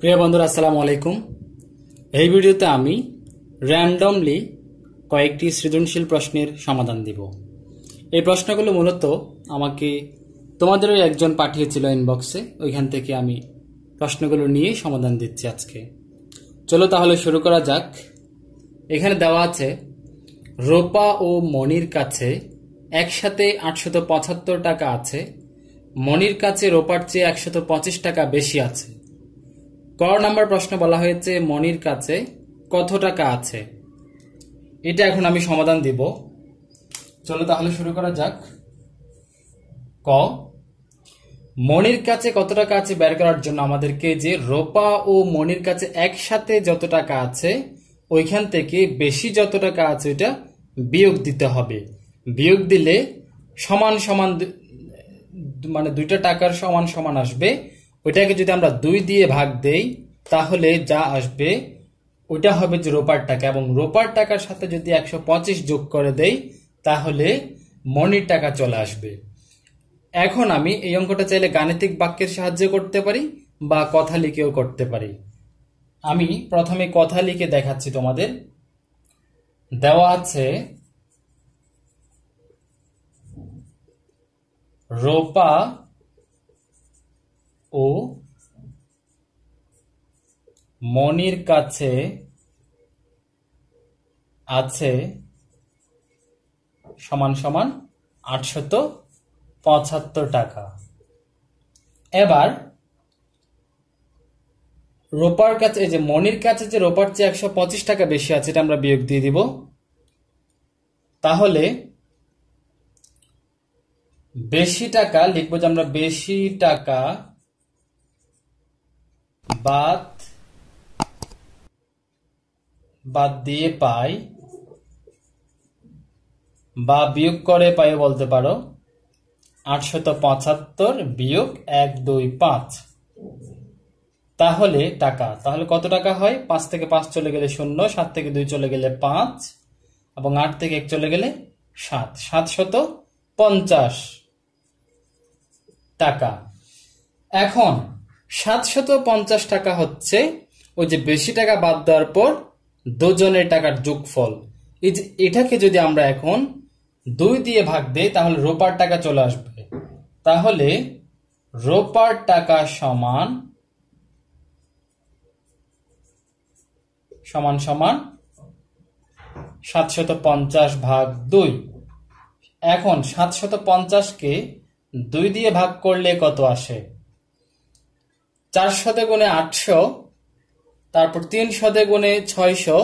প্রিয় বন্ধুরা আসসালামু আলাইকুম এই ভিডিওতে আমি র্যান্ডমলি কয়েকটি সৃজনশীল প্রশ্নের সমাধান দিব এই প্রশ্নগুলো মূলত আমাকে তোমাদের ওই একজন পাঠিয়েছিল ইনবক্সে ওইখান থেকে আমি প্রশ্নগুলো নিয়ে সমাধান দিচ্ছি আজকে চলো তাহলে শুরু করা যাক এখানে দেওয়া আছে রোপা ও মনির কাছে একসাথে আটশত পঁচাত্তর টাকা আছে মনির কাছে রোপার চেয়ে একশত পঁচিশ টাকা বেশি আছে ক নাম্বার প্রশ্ন বলা হয়েছে মনির কাছে কত টাকা আছে এটা এখন আমি সমাধান দিব চলো তাহলে শুরু করা যাক ক মনির কাছে কত টাকা আছে বের করার জন্য আমাদেরকে যে রোপা ও মনির কাছে একসাথে যত টাকা আছে ওইখান থেকে বেশি যত টাকা আছে ওইটা বিয়োগ দিতে হবে বিয়োগ দিলে সমান সমান মানে দুইটা টাকার সমান সমান আসবে ওইটাকে যদি আমরা দুই দিয়ে ভাগ দেই তাহলে যা আসবে ওইটা হবে যে রোপার টাকা এবং রোপার টাকার সাথে যদি একশো পঁচিশ যোগ করে দেই তাহলে মনির টাকা চলে আসবে এখন আমি এই অঙ্কটা চাইলে গাণিতিক বাক্যের সাহায্যে করতে পারি বা কথা লিখেও করতে পারি আমি প্রথমে কথা লিখে দেখাচ্ছি তোমাদের দেওয়া আছে রোপা ও মনির কাছে আছে সমান সমান আটশত পঁচাত্তর টাকা এবার রোপার কাছে এই যে মনির কাছে যে রোপার চেয়ে একশো পঁচিশ টাকা বেশি আছে এটা আমরা বিয়োগ দিয়ে দিব তাহলে বেশি টাকা লিখবো যে আমরা বেশি টাকা বাদ বাদ দিয়ে পাই বা বিয়োগ করে পাই বলতে পারো আটশত পঁচাত্তর বিয়োগ এক দুই পাঁচ তাহলে টাকা তাহলে কত টাকা হয় পাঁচ থেকে পাঁচ চলে গেলে শূন্য সাত থেকে দুই চলে গেলে পাঁচ এবং আট থেকে এক চলে গেলে সাত সাতশত পঞ্চাশ টাকা এখন সাতশত পঞ্চাশ টাকা হচ্ছে ওই যে বেশি টাকা বাদ দেওয়ার পর দুজনের টাকার যোগফল এই যে এটাকে যদি আমরা এখন দুই দিয়ে ভাগ দেই তাহলে রোপার টাকা চলে আসবে তাহলে রোপার টাকা সমান সমান সমান সাতশত পঞ্চাশ ভাগ দুই এখন সাতশত পঞ্চাশকে দুই দিয়ে ভাগ করলে কত আসে চার শতে গুণে আটশো তারপর তিন শতে গুণে ছয়শো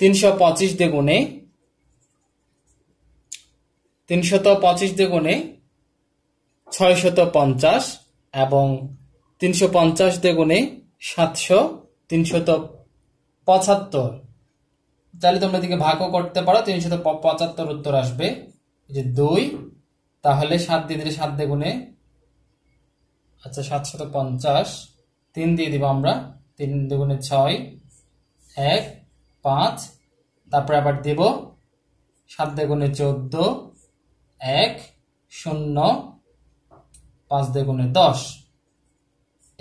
তিনশো পঁচিশ দিয়ে গুণে তিনশত পঁচিশ দিয়ে গুণে ছয়শত পঞ্চাশ এবং তিনশো পঞ্চাশ দিয়ে গুণে সাতশো তিনশত পঁচাত্তর তাহলে তোমরা এদিকে ভাগও করতে পারো তিনশত পঁচাত্তর উত্তর আসবে যে দুই তাহলে সাত দিয়ে সাত দিয়ে গুণে আচ্ছা সাতশত পঞ্চাশ তিন দিয়ে দিব আমরা তিন দুগুণে ছয় এক পাঁচ তারপরে আবার দেব সাত দেগুণে চোদ্দ এক শূন্য পাঁচ দেগুণে দশ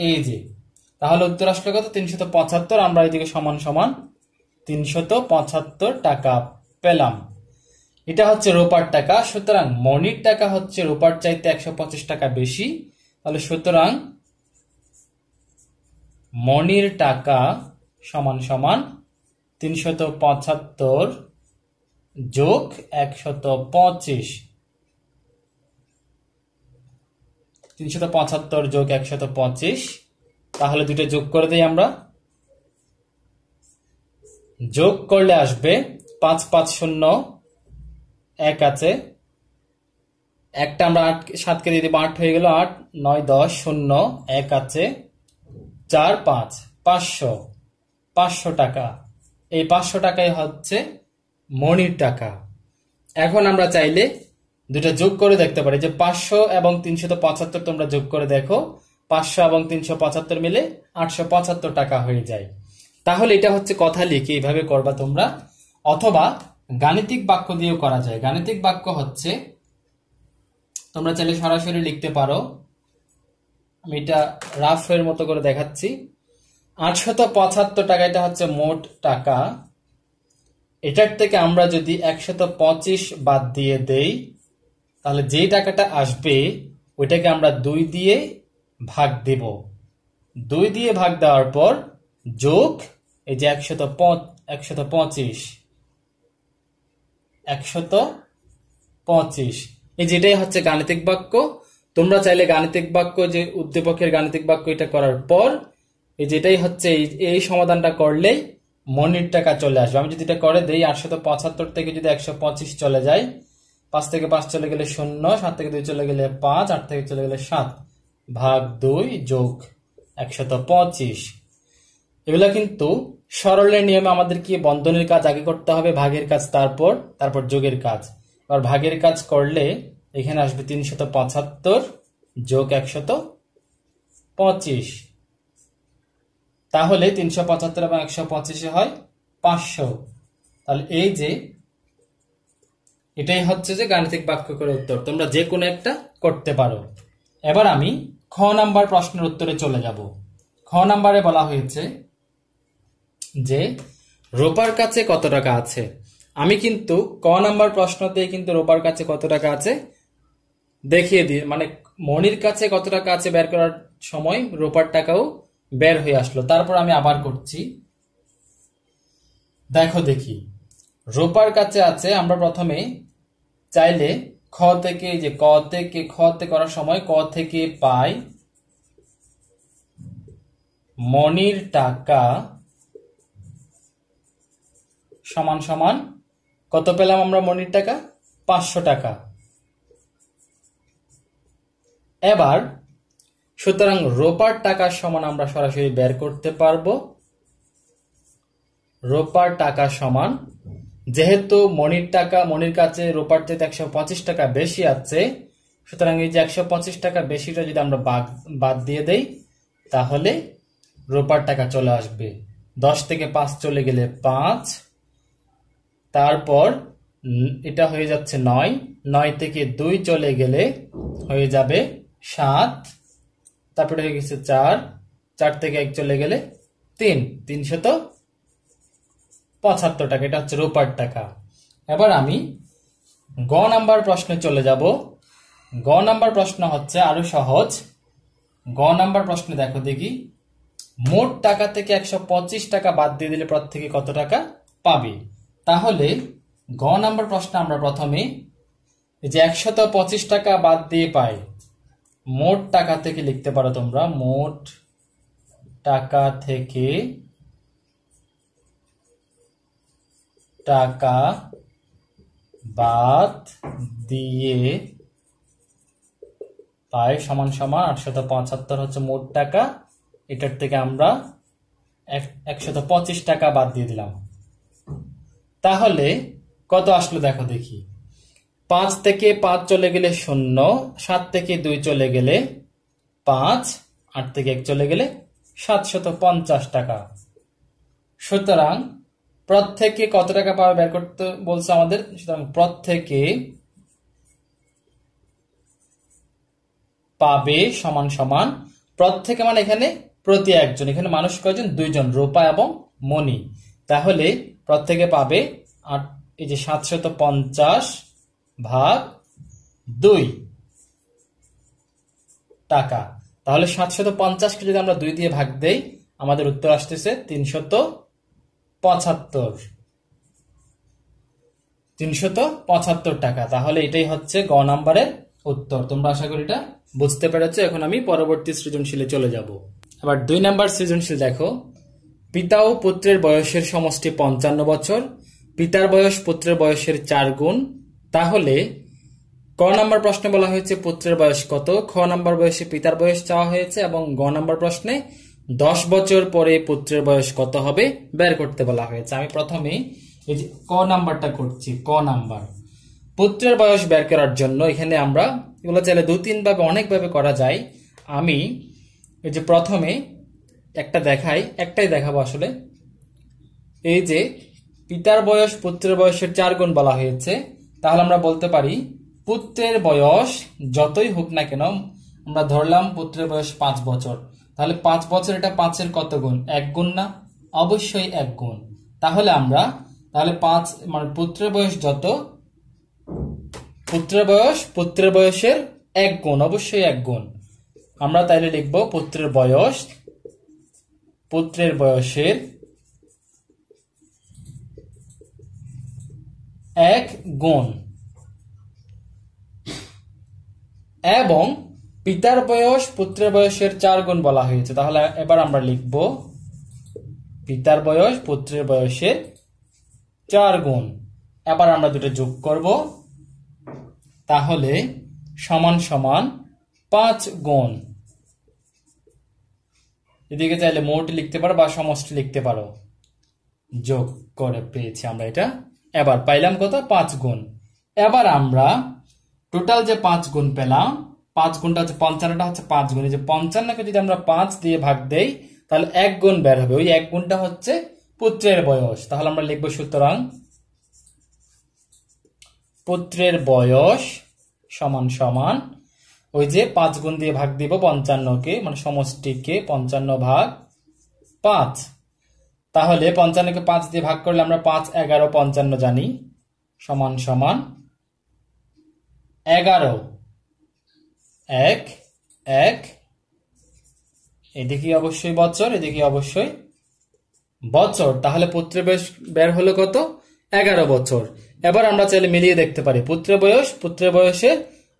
এই যে তাহলে উত্তর আসলে কত তিনশত পঁচাত্তর আমরা এদিকে সমান সমান তিনশত পঁচাত্তর টাকা পেলাম এটা হচ্ছে রোপার টাকা সুতরাং মনির টাকা হচ্ছে রোপার চাইতে একশো টাকা বেশি তাহলে সুতরাং মনির টাকা সমান সমান তিনশত পঁচাত্তর যোগ একশত পঁচিশ তিনশত পঁচাত্তর যোগ একশত পঁচিশ তাহলে দুটো যোগ করে দিই আমরা যোগ করলে আসবে পাঁচ পাঁচ শূন্য এক আছে একটা আমরা আট সাতকে দিয়ে দিব আট হয়ে গেল আট নয় দশ শূন্য এক আছে চার পাঁচ পাঁচশো পাঁচশো টাকা এই পাঁচশো টাকাই হচ্ছে মনির টাকা এখন আমরা চাইলে দুটা যোগ করে দেখতে পারি যে পাঁচশো এবং তিনশো তো পঁচাত্তর তোমরা যোগ করে দেখো পাঁচশো এবং তিনশো পঁচাত্তর মিলে আটশো পঁচাত্তর টাকা হয়ে যায় তাহলে এটা হচ্ছে কথা লিখে এইভাবে করবা তোমরা অথবা গাণিতিক বাক্য দিয়েও করা যায় গাণিতিক বাক্য হচ্ছে তোমরা চাইলে সরাসরি লিখতে পারো আমি এটা রাফের মতো করে দেখাচ্ছি আটশত পঁচাত্তর টাকা এটা হচ্ছে মোট টাকা এটার থেকে আমরা যদি একশত পঁচিশ বাদ দিয়ে দেই তাহলে যে টাকাটা আসবে ওইটাকে আমরা দুই দিয়ে ভাগ দেব দুই দিয়ে ভাগ দেওয়ার পর যোগ এই যে একশত একশত পঁচিশ একশত পঁচিশ এই যেটাই হচ্ছে গাণিতিক বাক্য তোমরা চাইলে গাণিতিক বাক্য যে উদ্দীপকের গাণিতিক বাক্য এটা করার পর এই যেটাই হচ্ছে এই সমাধানটা করলেই মনির টাকা চলে আসবে আমি যদি এটা করে দেই আটশত পঁচাত্তর থেকে যদি একশো পঁচিশ চলে যায় পাঁচ থেকে পাঁচ চলে গেলে শূন্য সাত থেকে দুই চলে গেলে পাঁচ আট থেকে চলে গেলে সাত ভাগ দুই যোগ একশত পঁচিশ এগুলো কিন্তু সরলের নিয়মে আমাদের কি বন্ধনের কাজ আগে করতে হবে ভাগের কাজ তারপর তারপর যোগের কাজ আর ভাগের কাজ করলে এখানে আসবে তিনশত পঁচাত্তর যোগ একশত পঁচিশ তাহলে তিনশো পঁচাত্তর এবং একশো পঁচিশে হয় পাঁচশো তাহলে এই যে এটাই হচ্ছে যে গাণিতিক বাক্য করে উত্তর তোমরা যে কোনো একটা করতে পারো এবার আমি খ নাম্বার প্রশ্নের উত্তরে চলে যাব খ নাম্বারে বলা হয়েছে যে রোপার কাছে কত টাকা আছে আমি কিন্তু ক নাম্বার প্রশ্নতে কিন্তু রোপার কাছে কত টাকা আছে দেখিয়ে দিয়ে মানে মনির কাছে কত টাকা আছে বের করার সময় রোপার টাকাও বের হয়ে আসলো তারপর আমি আবার করছি দেখো দেখি রোপার কাছে আছে আমরা প্রথমে চাইলে খ থেকে যে ক থেকে খ তে করার সময় ক থেকে পাই মনির টাকা সমান সমান কত পেলাম আমরা মনির টাকা পাঁচশো টাকা এবার সুতরাং রোপার টাকার সমান আমরা সরাসরি বের করতে পারবো রোপার টাকা সমান যেহেতু মনির টাকা মনির কাছে রোপার চাইতে একশো পঁচিশ টাকা বেশি আছে সুতরাং এই যে একশো পঁচিশ টাকা বেশিটা যদি আমরা বাদ বাদ দিয়ে দেই তাহলে রোপার টাকা চলে আসবে দশ থেকে পাঁচ চলে গেলে পাঁচ তারপর এটা হয়ে যাচ্ছে নয় নয় থেকে দুই চলে গেলে হয়ে যাবে সাত তারপরে হয়ে গেছে চার চার থেকে এক চলে গেলে তিন তিনশত পঁচাত্তর টাকা এটা হচ্ছে রোপার টাকা এবার আমি গ নাম্বার প্রশ্নে চলে যাব গ নাম্বার প্রশ্ন হচ্ছে আরো সহজ গ নাম্বার প্রশ্নে দেখো দেখি মোট টাকা থেকে একশো টাকা বাদ দিয়ে দিলে প্রত্যেকে কত টাকা পাবে তাহলে গ নাম্বার প্রশ্ন আমরা প্রথমে যে একশত পঁচিশ টাকা বাদ দিয়ে পাই মোট টাকা থেকে লিখতে পারো তোমরা মোট টাকা থেকে টাকা বাদ দিয়ে পাই সমান সমান আটশত পঁচাত্তর হচ্ছে মোট টাকা এটার থেকে আমরা একশত পঁচিশ টাকা বাদ দিয়ে দিলাম তাহলে কত আসলো দেখো দেখি পাঁচ থেকে পাঁচ চলে গেলে শূন্য সাত থেকে দুই চলে গেলে পাঁচ আট থেকে এক চলে গেলে সাতশত পঞ্চাশ টাকা সুতরাং প্রত্যেকে কত টাকা পাওয়া বের করতে বলছে আমাদের সুতরাং প্রত্যেকে পাবে সমান সমান প্রত্যেকে মানে এখানে প্রতি একজন এখানে মানুষ কয়জন দুইজন রূপা এবং মণি তাহলে প্রত্যেকে পাবে আট এই যে সাতশত পঞ্চাশ ভাগ দুই টাকা তাহলে সাতশত পঞ্চাশকে যদি আমরা দুই দিয়ে ভাগ দেই আমাদের উত্তর আসতেছে তিনশত পঁচাত্তর তিনশত পঁচাত্তর টাকা তাহলে এটাই হচ্ছে গ নাম্বারের উত্তর তোমরা আশা করি এটা বুঝতে পেরেছ এখন আমি পরবর্তী সৃজনশীলে চলে যাব আবার দুই নাম্বার সৃজনশীল দেখো পিতা ও পুত্রের বয়সের সমষ্টি পঞ্চান্ন বছর পিতার বয়স পুত্রের বয়সের চার গুণ তাহলে ক নম্বর প্রশ্নে বলা হয়েছে পুত্রের বয়স কত খ নম্বর বয়সে পিতার বয়স চাওয়া হয়েছে এবং গ নম্বর প্রশ্নে দশ বছর পরে পুত্রের বয়স কত হবে বের করতে বলা হয়েছে আমি প্রথমে এই যে ক নাম্বারটা করছি ক নাম্বার পুত্রের বয়স বের করার জন্য এখানে আমরা এগুলো চাইলে দু তিনভাবে অনেকভাবে করা যায় আমি এই যে প্রথমে একটা দেখাই একটাই দেখাবো আসলে এই যে পিতার বয়স পুত্রের বয়সের চার গুণ বলা হয়েছে তাহলে আমরা বলতে পারি পুত্রের বয়স যতই হোক না কেন আমরা ধরলাম পুত্রের বয়স পাঁচ বছর তাহলে পাঁচ বছর এটা পাঁচের কত গুণ এক গুণ না অবশ্যই এক গুণ তাহলে আমরা তাহলে পাঁচ মানে পুত্রের বয়স যত পুত্রের বয়স পুত্রের বয়সের এক গুণ অবশ্যই এক গুণ আমরা তাইলে লিখবো পুত্রের বয়স পুত্রের বয়সের এক গুণ এবং পিতার বয়স পুত্রের বয়সের চার গুণ বলা হয়েছে তাহলে এবার আমরা লিখব পিতার বয়স পুত্রের বয়সের চার গুণ এবার আমরা দুটো যোগ করব তাহলে সমান সমান পাঁচ গুণ এদিকে চাইলে মোট লিখতে পারো বা সমষ্টি লিখতে পারো যোগ করে পেয়েছি আমরা এটা এবার পাইলাম কত পাঁচ গুণ এবার আমরা টোটাল যে পাঁচ গুণ পেলাম পাঁচ গুণটা হচ্ছে পঞ্চান্নটা হচ্ছে পাঁচ গুণ এই যে পঞ্চান্নকে যদি আমরা পাঁচ দিয়ে ভাগ দেই তাহলে এক গুণ বের হবে ওই এক গুণটা হচ্ছে পুত্রের বয়স তাহলে আমরা লিখবো সুতরাং পুত্রের বয়স সমান সমান ওই যে পাঁচ গুণ দিয়ে ভাগ দিব পঞ্চান্নকে মানে সমষ্টিকে পঞ্চান্ন ভাগ পাঁচ তাহলে পঞ্চান্নকে পাঁচ দিয়ে ভাগ করলে আমরা পাঁচ এগারো পঞ্চান্ন জানি সমান সমান এগারো এক এক এদিকে অবশ্যই বছর এদিকে অবশ্যই বছর তাহলে পুত্র বয়স বের হলো কত এগারো বছর এবার আমরা চাইলে মিলিয়ে দেখতে পারি পুত্র বয়স পুত্র বয়সের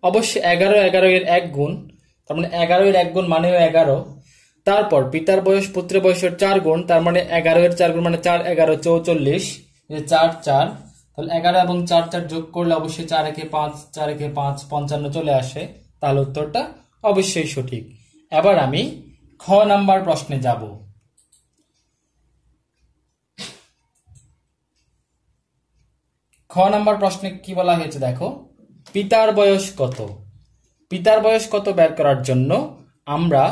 অবশ্যই এগারো এগারো এর এক গুণ তার মানে এগারো এর এক গুণ মানেও এগারো তারপর পিতার বয়স পুত্রের বয়সের চার গুণ তার মানে এগারো এর চার গুণ মানে চার এগারো চৌচল্লিশ চার চার তাহলে এগারো এবং চার চার যোগ করলে অবশ্যই চার একে পাঁচ চার একে পাঁচ পঞ্চান্ন চলে আসে তাহলে উত্তরটা অবশ্যই সঠিক এবার আমি খ নাম্বার প্রশ্নে যাব খ নাম্বার প্রশ্নে কি বলা হয়েছে দেখো পিতার বয়স কত পিতার বয়স কত বের করার জন্য আমরা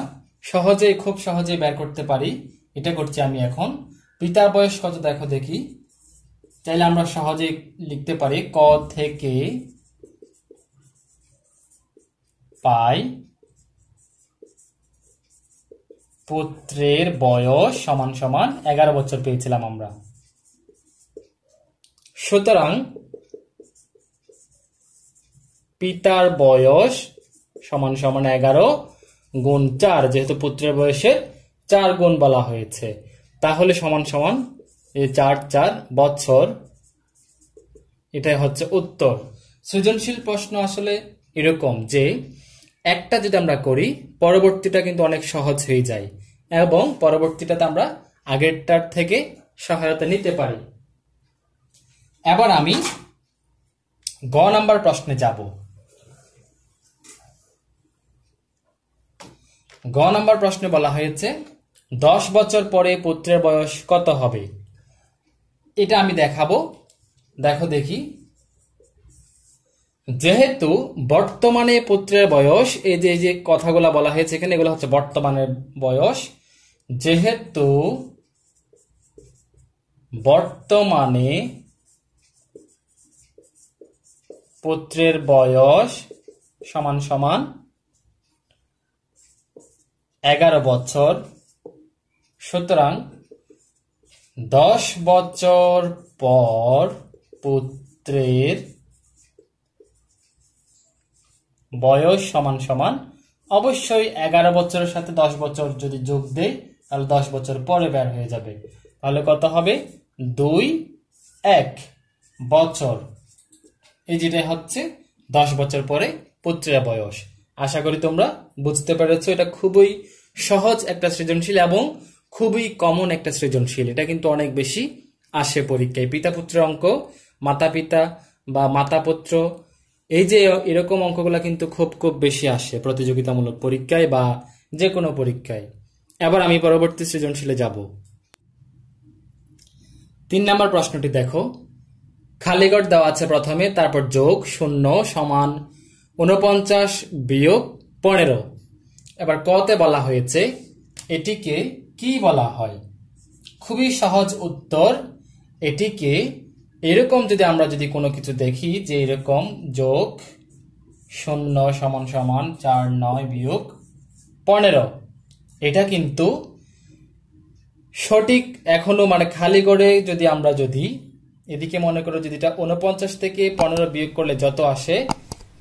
সহজেই খুব সহজেই বের করতে পারি এটা করছি আমি এখন পিতার বয়স কত দেখো দেখি চাইলে আমরা সহজে লিখতে পারি ক থেকে পাই পুত্রের বয়স সমান সমান এগারো বছর পেয়েছিলাম আমরা সুতরাং পিতার বয়স সমান সমান এগারো গুণ চার যেহেতু পুত্রের বয়সে চার গুণ বলা হয়েছে তাহলে সমান সমান এই চার চার বছর এটাই হচ্ছে উত্তর সৃজনশীল প্রশ্ন আসলে এরকম যে একটা যদি আমরা করি পরবর্তীটা কিন্তু অনেক সহজ হয়ে যায় এবং পরবর্তীটাতে আমরা আগেরটার থেকে সহায়তা নিতে পারি এবার আমি গ নাম্বার প্রশ্নে যাবো গ নম্বর প্রশ্নে বলা হয়েছে দশ বছর পরে পুত্রের বয়স কত হবে এটা আমি দেখাবো দেখো দেখি যেহেতু বর্তমানে পুত্রের বয়স এই যে যে কথাগুলো বলা হয়েছে এখানে এগুলো হচ্ছে বর্তমানের বয়স যেহেতু বর্তমানে পুত্রের বয়স সমান সমান এগারো বছর সুতরাং দশ বছর পর পুত্রের বয়স সমান সমান অবশ্যই এগারো বছরের সাথে দশ বছর যদি যোগ দেয় তাহলে দশ বছর পরে বের হয়ে যাবে তাহলে কত হবে দুই এক বছর এই যেটা হচ্ছে দশ বছর পরে পুত্রের বয়স আশা করি তোমরা বুঝতে পেরেছ এটা খুবই সহজ একটা সৃজনশীল এবং খুবই কমন একটা সৃজনশীল এটা কিন্তু অনেক বেশি আসে পরীক্ষায় পিতা পুত্র অঙ্ক মাতা পিতা বা মাতাপত্র এই যে এরকম অঙ্কগুলো কিন্তু খুব খুব বেশি আসে প্রতিযোগিতামূলক পরীক্ষায় বা যে কোনো পরীক্ষায় এবার আমি পরবর্তী সৃজনশীলে যাব তিন নম্বর প্রশ্নটি দেখো খালিগড় দেওয়া আছে প্রথমে তারপর যোগ শূন্য সমান উনপঞ্চাশ বিয়োগ পনেরো এবার কতে বলা হয়েছে এটিকে কি বলা হয় খুবই সহজ উত্তর এটিকে এরকম যদি আমরা যদি কোনো কিছু দেখি যে এরকম যোগ শূন্য সমান সমান চার নয় বিয়োগ পনেরো এটা কিন্তু সঠিক এখনো মানে খালি করে যদি আমরা যদি এদিকে মনে করো যদি এটা উনপঞ্চাশ থেকে পনেরো বিয়োগ করলে যত আসে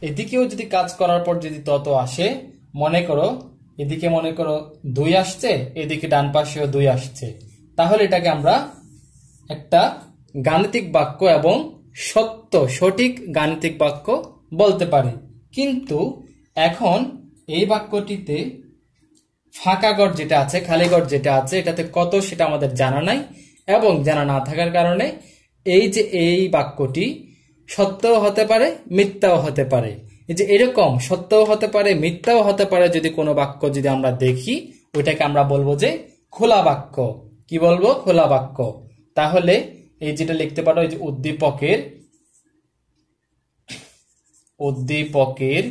এদিকেও যদি কাজ করার পর যদি তত আসে মনে করো এদিকে মনে করো দুই আসছে এদিকে ডান পাশেও দুই আসছে তাহলে এটাকে আমরা একটা গাণিতিক বাক্য এবং সত্য সঠিক গাণিতিক বাক্য বলতে পারি কিন্তু এখন এই বাক্যটিতে ফাঁকা ঘর যেটা আছে খালি গড় যেটা আছে এটাতে কত সেটা আমাদের জানা নাই এবং জানা না থাকার কারণে এই যে এই বাক্যটি সত্যও হতে পারে মিথ্যাও হতে পারে এই যে এরকম সত্যও হতে পারে মিথ্যাও হতে পারে যদি কোনো বাক্য যদি আমরা দেখি ওইটাকে আমরা বলবো যে খোলা বাক্য কি বলবো খোলা বাক্য তাহলে এই যেটা লিখতে পারো এই যে উদ্দীপকের উদ্দীপকের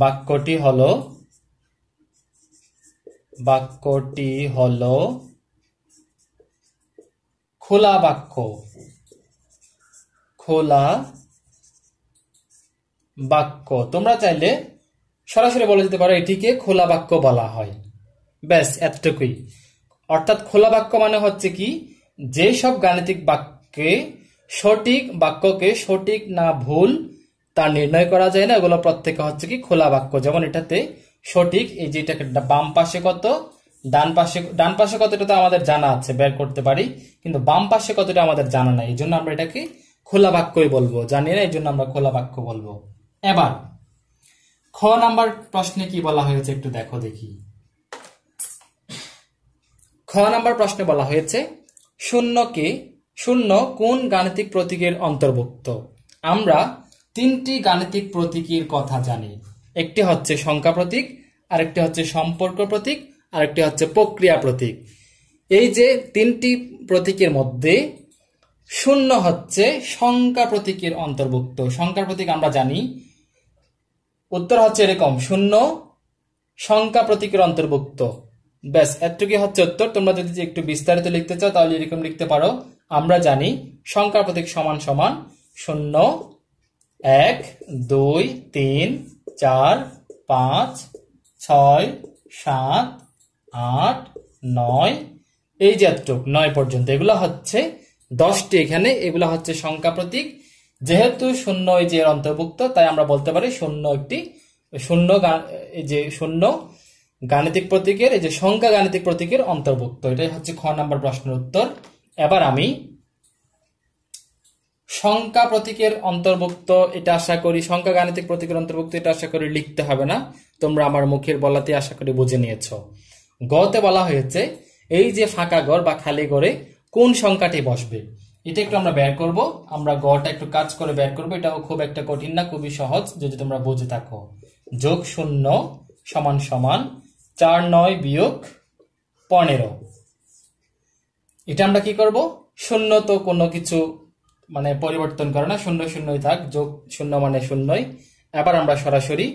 বাক্যটি হলো বাক্যটি হলো খোলা বাক্য খোলা বাক্য তোমরা চাইলে সরাসরি বলা যেতে পারো এটিকে খোলা বাক্য বলা হয় ব্যাস এতটুকুই অর্থাৎ খোলা বাক্য মানে হচ্ছে কি যে সব গাণিতিক বাক্যে সঠিক বাক্যকে সঠিক না ভুল তা নির্ণয় করা যায় না এগুলো প্রত্যেকে হচ্ছে কি খোলা বাক্য যেমন এটাতে সঠিক এই যে বাম পাশে কত ডান পাশে ডান পাশে কতটা তো আমাদের জানা আছে বের করতে পারি কিন্তু বাম পাশে কতটা আমাদের জানা নাই এই জন্য আমরা এটাকে খোলা বাক্যই বলবো জানি না এই জন্য আমরা খোলা বাক্য বলবো এবার খ নাম্বার প্রশ্নে কি বলা হয়েছে একটু দেখো দেখি খ নাম্বার প্রশ্নে বলা হয়েছে শূন্য কে শূন্য কোন গাণিতিক প্রতীকের অন্তর্ভুক্ত আমরা তিনটি গাণিতিক প্রতীকের কথা জানি একটি হচ্ছে সংখ্যা প্রতীক আরেকটি হচ্ছে সম্পর্ক প্রতীক আরেকটি হচ্ছে প্রক্রিয়া প্রতীক এই যে তিনটি প্রতীকের মধ্যে শূন্য হচ্ছে সংখ্যা প্রতীকের অন্তর্ভুক্ত সংখ্যা প্রতীক আমরা জানি উত্তর হচ্ছে এরকম শূন্য সংখ্যা প্রতীকের অন্তর্ভুক্ত ব্যাস এতটুকু হচ্ছে উত্তর তোমরা যদি একটু বিস্তারিত লিখতে চাও তাহলে এরকম লিখতে পারো আমরা জানি সংখ্যা প্রতীক সমান সমান শূন্য এক দুই তিন চার পাঁচ ছয় সাত আট নয় এই যাত্রক নয় পর্যন্ত এগুলো হচ্ছে দশটি এখানে এগুলো হচ্ছে সংখ্যা প্রতীক যেহেতু শূন্য এই যে অন্তর্ভুক্ত তাই আমরা বলতে পারি শূন্য একটি শূন্য এই যে শূন্য গাণিতিক প্রতীকের এই যে সংখ্যা গাণিতিক প্রতীকের অন্তর্ভুক্ত এটাই হচ্ছে খ নাম্বার প্রশ্নের উত্তর এবার আমি সংখ্যা প্রতীকের অন্তর্ভুক্ত এটা আশা করি সংখ্যা গাণিতিক প্রতীকের অন্তর্ভুক্ত এটা আশা করি লিখতে হবে না তোমরা আমার মুখের বলাতে আশা করি বুঝে নিয়েছো গতে বলা হয়েছে এই যে ফাঁকা ঘর বা খালি ঘরে কোন সংখ্যাটি বসবে এটা একটু আমরা বের করব আমরা গড়টা একটু কাজ করে বের করব এটাও খুব একটা কঠিন না খুবই সহজ যদি তোমরা বুঝে থাকো যোগ শূন্য সমান সমান চার নয় বিয়োগ পনেরো এটা আমরা কি করব শূন্য তো কোনো কিছু মানে পরিবর্তন করে না শূন্য শূন্যই থাক যোগ শূন্য মানে শূন্যই এবার আমরা সরাসরি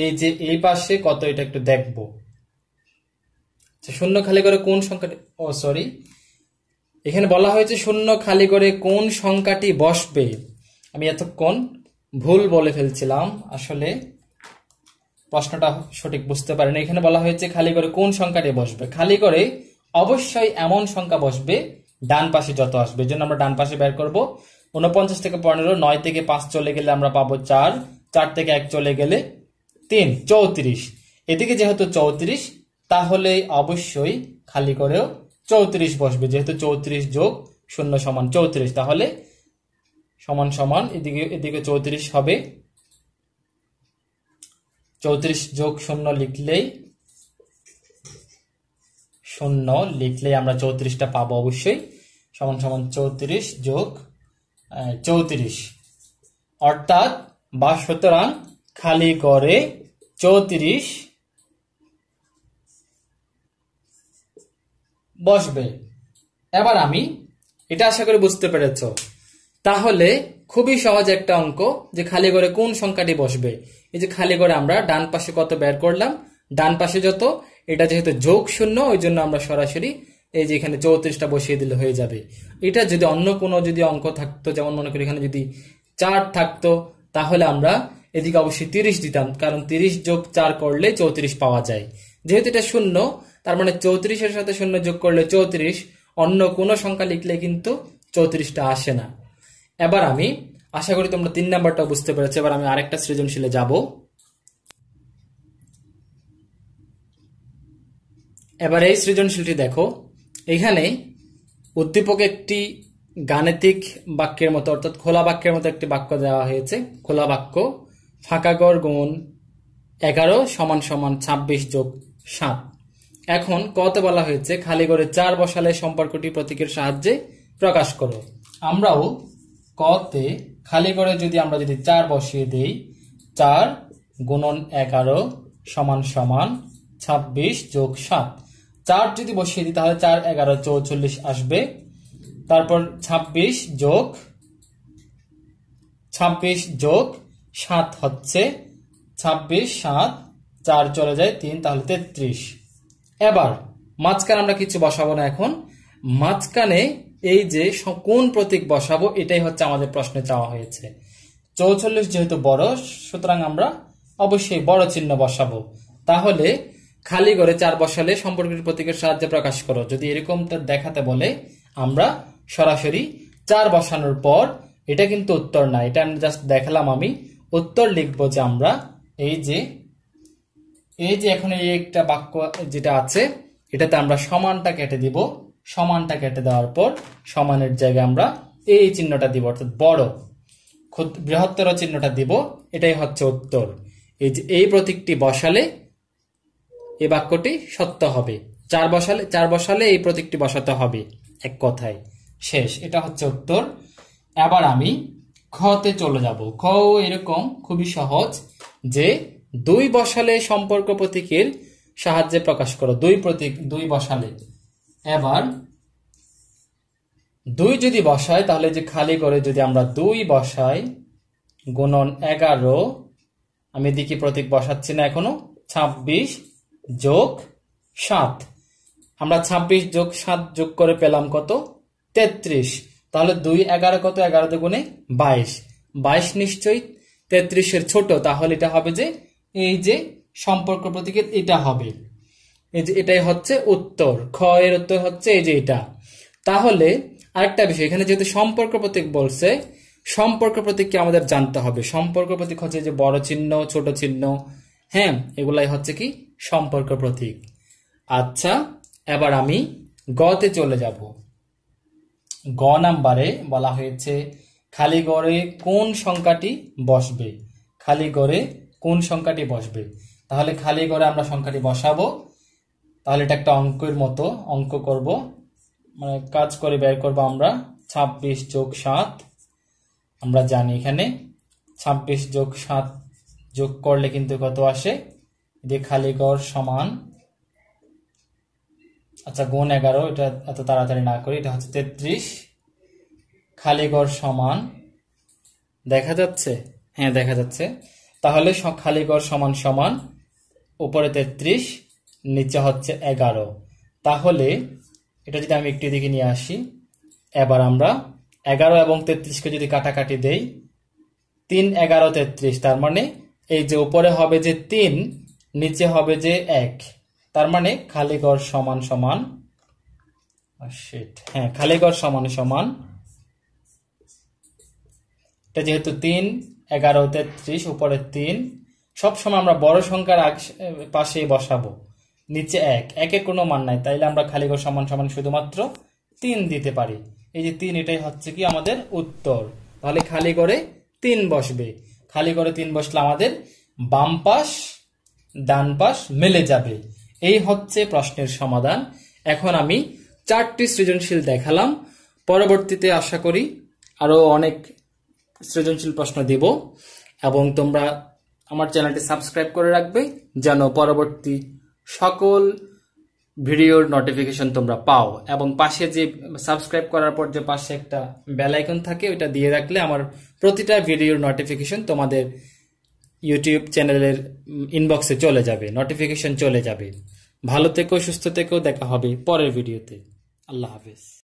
এই যে এই পাশে কত এটা একটু দেখবো শূন্য খালি করে কোন সংখ্যাটি ও সরি এখানে বলা হয়েছে শূন্য খালি করে কোন সংখ্যাটি বসবে আমি এতক্ষণ ভুল বলে ফেলছিলাম আসলে প্রশ্নটা সঠিক বুঝতে পারেন এখানে বলা হয়েছে খালি করে কোন সংখ্যাটি বসবে খালি করে অবশ্যই এমন সংখ্যা বসবে ডান পাশে যত আসবে এই জন্য আমরা ডান পাশে বের করব উনপঞ্চাশ থেকে পনেরো নয় থেকে পাঁচ চলে গেলে আমরা পাবো চার চার থেকে এক চলে গেলে তিন চৌত্রিশ এদিকে যেহেতু চৌত্রিশ তাহলে অবশ্যই খালি করেও চৌত্রিশ বসবে যেহেতু চৌত্রিশ যোগ শূন্য সমান চৌত্রিশ তাহলে সমান সমান এদিকে এদিকে চৌত্রিশ হবে চৌত্রিশ যোগ শূন্য লিখলেই শূন্য লিখলেই আমরা চৌত্রিশটা পাবো অবশ্যই সমান সমান চৌত্রিশ যোগ চৌত্রিশ অর্থাৎ বা সুতরাং খালি করে চৌত্রিশ বসবে এবার আমি এটা আশা করি বুঝতে পেরেছ তাহলে খুবই সহজ একটা অঙ্ক যে খালি ঘরে কোন সংখ্যাটি বসবে এই যে খালি ঘরে আমরা ডান পাশে কত বের করলাম ডান পাশে যত এটা যেহেতু যোগ শূন্য ওই জন্য আমরা সরাসরি এই যে এখানে চৌত্রিশটা বসিয়ে দিলে হয়ে যাবে এটা যদি অন্য কোনো যদি অঙ্ক থাকতো যেমন মনে করি এখানে যদি চার থাকতো তাহলে আমরা এদিকে অবশ্যই তিরিশ দিতাম কারণ তিরিশ যোগ চার করলে চৌত্রিশ পাওয়া যায় যেহেতু এটা শূন্য তার মানে চৌত্রিশের সাথে শূন্য যোগ করলে চৌত্রিশ অন্য কোনো সংখ্যা লিখলে কিন্তু চৌত্রিশটা আসে না এবার আমি আশা করি তোমরা তিন নাম্বারটা বুঝতে পেরেছো এবার আমি আরেকটা সৃজনশীলে যাব এবার এই সৃজনশীলটি দেখো এখানে উদ্দীপক একটি গাণিতিক বাক্যের মতো অর্থাৎ খোলা বাক্যের মতো একটি বাক্য দেওয়া হয়েছে খোলা বাক্য ফাঁকাগড় গুণ এগারো সমান সমান ছাব্বিশ যোগ সাত এখন কতে বলা হয়েছে খালি করে চার বসালে সম্পর্কটি প্রতীকের সাহায্যে প্রকাশ করো আমরাও কতে খালি করে যদি আমরা যদি চার বসিয়ে দেই চার গুণন এগারো সমান সমান ছাব্বিশ যোগ সাত চার যদি বসিয়ে দিই তাহলে চার এগারো চৌচল্লিশ আসবে তারপর ছাব্বিশ যোগ ছাব্বিশ যোগ সাত হচ্ছে ছাব্বিশ সাত চার চলে যায় তিন তাহলে তেত্রিশ এবার মাঝখানে আমরা কিছু বসাবো না এখন মাঝখানে এই যে কোন প্রতীক বসাবো এটাই হচ্ছে আমাদের প্রশ্নে চাওয়া হয়েছে চৌচল্লিশ যেহেতু বড় সুতরাং আমরা অবশ্যই বড় চিহ্ন বসাবো তাহলে খালি করে চার বসালে সম্পর্কের প্রতীকের সাহায্যে প্রকাশ করো যদি এরকম তার দেখাতে বলে আমরা সরাসরি চার বসানোর পর এটা কিন্তু উত্তর না এটা আমি জাস্ট দেখালাম আমি উত্তর লিখবো যে আমরা এই যে এই যে এখন এই একটা বাক্য যেটা আছে এটাতে আমরা সমানটা কেটে দিব সমানটা কেটে দেওয়ার পর সমানের জায়গায় আমরা এই চিহ্নটা দিব অর্থাৎ বড় ক্ষুদ্র বৃহত্তর চিহ্নটা দিব এটাই হচ্ছে উত্তর এই যে এই প্রতীকটি বসালে এই বাক্যটি সত্য হবে চার বসালে চার বসালে এই প্রতীকটি বসাতে হবে এক কথায় শেষ এটা হচ্ছে উত্তর এবার আমি খতে চলে যাব খ এরকম খুবই সহজ যে দুই বসালে সম্পর্ক প্রতীকের সাহায্যে প্রকাশ করো দুই প্রতীক দুই বসালে এবার দুই যদি বসায় তাহলে যে খালি করে যদি আমরা দুই বসাই গুণন এগারো আমি দেখি প্রতীক বসাচ্ছি না এখনো ২৬ যোগ সাত আমরা ২৬ যোগ সাত যোগ করে পেলাম কত ৩৩ তাহলে দুই এগারো কত এগারো দুগুণে বাইশ বাইশ নিশ্চয়ই তেত্রিশের ছোট তাহলে এটা হবে যে এই যে সম্পর্ক প্রতীকের এটা হবে এই যে এটাই হচ্ছে উত্তর খ এর উত্তর হচ্ছে এই যে এটা তাহলে আরেকটা বিষয় এখানে যেহেতু সম্পর্ক প্রতীক বলছে সম্পর্ক প্রতীককে আমাদের জানতে হবে সম্পর্ক প্রতীক হচ্ছে যে বড় চিহ্ন ছোট চিহ্ন হ্যাঁ এগুলাই হচ্ছে কি সম্পর্ক প্রতীক আচ্ছা এবার আমি গতে চলে যাব গ নাম্বারে বলা হয়েছে খালি গড়ে কোন সংখ্যাটি বসবে খালি গড়ে কোন সংখ্যাটি বসবে তাহলে খালি করে আমরা সংখ্যাটি বসাবো তাহলে এটা একটা অঙ্কের মতো অঙ্ক করব মানে কাজ করে বের করব আমরা ছাব্বিশ যোগ সাত আমরা জানি এখানে ছাব্বিশ যোগ সাত যোগ করলে কিন্তু কত আসে যে খালি গড় সমান আচ্ছা গুণ এগারো এটা এত তাড়াতাড়ি না করি এটা হচ্ছে তেত্রিশ খালি গড় সমান দেখা যাচ্ছে হ্যাঁ দেখা যাচ্ছে তাহলে খালি গড় সমান সমান উপরে তেত্রিশ নিচে হচ্ছে এগারো তাহলে এটা যদি আমি একটু দিকে নিয়ে আসি এবার আমরা এগারো এবং তেত্রিশকে যদি কাটাকাটি দেই তিন এগারো তেত্রিশ তার মানে এই যে উপরে হবে যে তিন নিচে হবে যে এক তার মানে খালি গড় সমান সমান হ্যাঁ খালি গড় সমান সমান এটা যেহেতু তিন এগারো তেত্রিশ উপরে তিন সবসময় আমরা বড় সংখ্যার পাশে বসাবো নিচে এক একে কোনো মান নাই তাইলে আমরা খালি ঘর সমান সমান শুধুমাত্র তিন দিতে পারি এই যে তিন এটাই হচ্ছে কি আমাদের উত্তর তাহলে খালি করে তিন বসবে খালি করে তিন বসলে আমাদের বাম পাশ ডান পাশ মেলে যাবে এই হচ্ছে প্রশ্নের সমাধান এখন আমি চারটি সৃজনশীল দেখালাম পরবর্তীতে আশা করি আরও অনেক সৃজনশীল প্রশ্ন দেব এবং তোমরা আমার চ্যানেলটি সাবস্ক্রাইব করে রাখবে যেন পরবর্তী সকল ভিডিওর নোটিফিকেশন তোমরা পাও এবং পাশে যে সাবস্ক্রাইব করার পর যে পাশে একটা বেল আইকন থাকে ওইটা দিয়ে রাখলে আমার প্রতিটা ভিডিওর নোটিফিকেশন তোমাদের ইউটিউব চ্যানেলের ইনবক্সে চলে যাবে নোটিফিকেশন চলে যাবে ভালো থেকেও সুস্থ থেকেও দেখা হবে পরের ভিডিওতে আল্লাহ হাফিজ